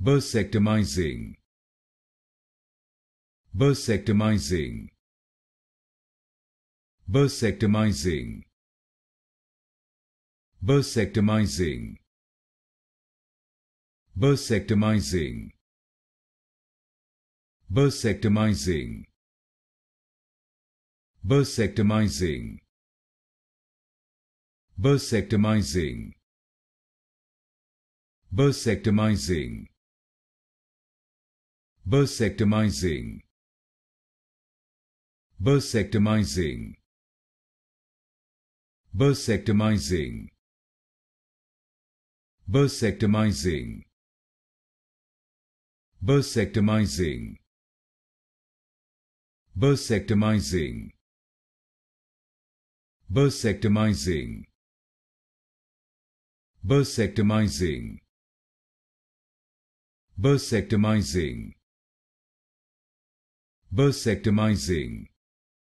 Vasectomizing. Vasectomizing. Vasectomizing. Vasectomizing. Vasectomizing. Vasectomizing. Vasectomizing. Vasectomizing. Vasectomizing. Bursectomizing. Bursectomizing. Bursectomizing. Bursectomizing. Bursectomizing. Bursectomizing. Bursectomizing. Bursectomizing. Vasectomizing. Vasectomizing